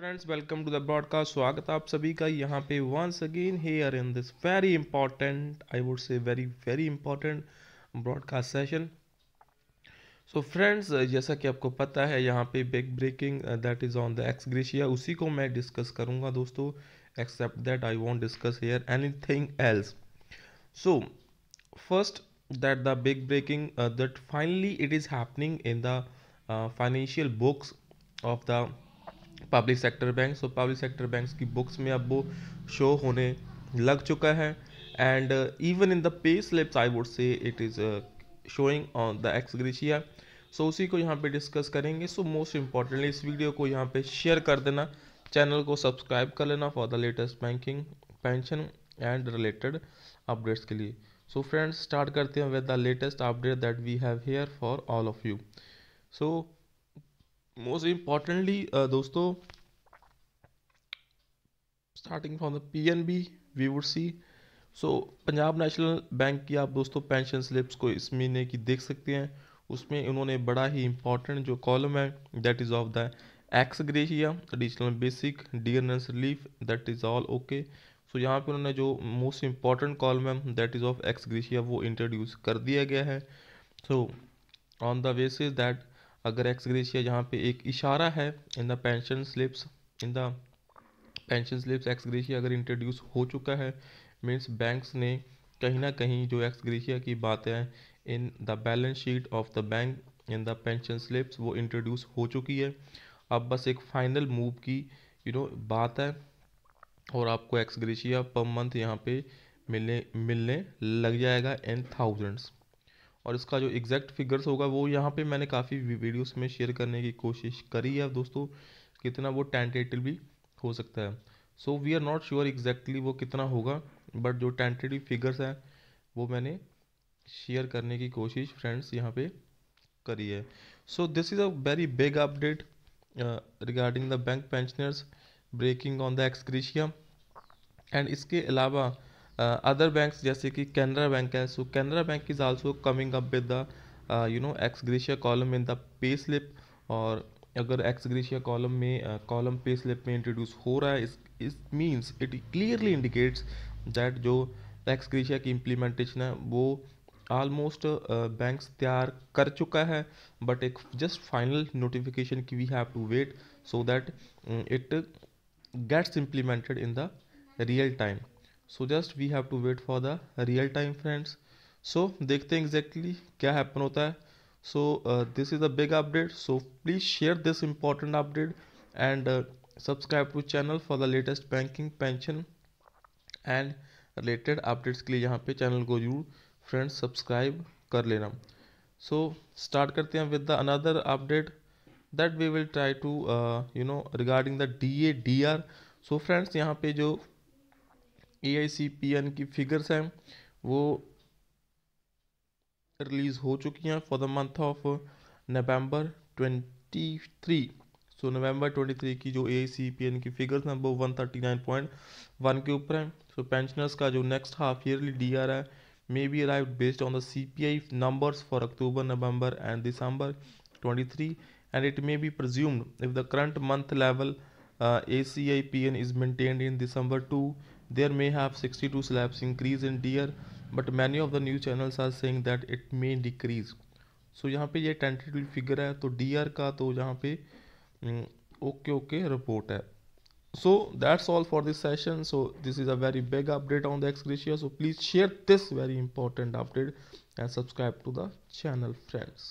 Friends welcome to the broadcast स्वागत आप सभी का यहाँ पे once again here in this very important I would say very very important broadcast session so friends जैसा कि आपको पता है यहाँ पे big breaking that is on the ex gratia उसी को मैं डिस्कस करूंगा दोस्तों except that I want discuss here anything else so first that the big breaking that finally it is happening in the financial books of the public sector bank और public sector banks की books में अब वो show होने लग चुका है and even in the pay slips I would say it is showing on the ex gratia so उसी को यहाँ पे डिस्कस करेंगे सो मोस्ट इम्पॉर्टेंटली इस वीडियो को यहाँ पे शेयर कर देना चैनल को सब्सक्राइब कर लेना for the latest banking pension and related updates के लिए सो फ्रेंड्स स्टार्ट करते हैं with the latest update that we have here for all of you so most importantly uh, दोस्तों starting from the P N B we would see so Punjab National Bank की आप दोस्तों pension slips को इस महीने की देख सकते हैं उसमें उन्होंने बड़ा ही इम्पोर्टेंट जो कॉलम है that is of the ex gratia additional basic dearness relief that is all okay so यहाँ पे उन्होंने जो मोस्ट इम्पॉर्टेंट कॉलम है that is of ex gratia वो इंट्रोड्यूस कर दिया गया है so on the basis that अगर एक्स ग्रेशिया यहाँ पे एक इशारा है in the pension slips in the pension slips ex gratia अगर इंट्रोड्यूस हो चुका है मीन्स बैंक्स ने कहीं ना कहीं जो एक्स ग्रेशिया की बात है in the balance sheet of the bank in the pension slips वो इंट्रोड्यूस हो चुकी है अब बस एक फाइनल मूव की यू you नो know, बात है और आपको एक्स ग्रेशिया पर मंथ यहाँ पे मिलने मिलने लग जाएगा इन थाउजेंड्स और इसका जो एग्जैक्ट फिगर्स होगा वो यहाँ पे मैंने काफ़ी वीडियोस में शेयर करने की कोशिश करी है दोस्तों कितना वो टेंटेटिव भी हो सकता है so we are not sure exactly वो कितना होगा बट जो टेंटेटिव फिगर्स हैं वो मैंने शेयर करने की कोशिश फ्रेंड्स यहाँ पे करी है so this is a very big update regarding the bank pensioners breaking on the ex gratia and इसके अलावा अदर uh, बैंक्स जैसे कि कैनरा बैंक है so Canara bank is also coming up with the you know ex gratia column in the pay slip और अगर ex gratia column में column pay slip में introduce हो रहा है इस इस means it clearly indicates that जो एक्स ग्रेशिया की इम्प्लीमेंटेशन है वो ऑलमोस्ट बैंक्स uh, तैयार कर चुका है बट एक जस्ट फाइनल नोटिफिकेशन की we have to wait so that it gets implemented in the real time so just we have to wait for the real time friends so देखते हैं exactly क्या happen होता है so this is a big update so please share this important update and subscribe to channel for the latest banking pension and related updates के लिए यहाँ पे channel को जरूर फ्रेंड्स सब्सक्राइब कर लेना सो स्टार्ट करते हैं with the another update that we will try to you know regarding the D A D R so friends यहाँ पे जो ए की फिगर्स हैं वो रिलीज़ हो चुकी हैं for the month of November 23 so November 23 की जो ए की फिगर्स हैं वो 139.1 के ऊपर हैं सो पेंशनर्स का जो next half yearly D R है may be arrive based on the C P I numbers for October November and December 23 be presumed if the current month level A C I P N is maintained in December to There may have 62 slabs increase in deer but many of the news channels are saying that it may decrease. So so, यहाँ पे ये tentative figure है तो D R का तो यहाँ पे okay okay report है so that's all for this session so this is a very big update on the ex gratia so please share this very important update and subscribe to the channel friends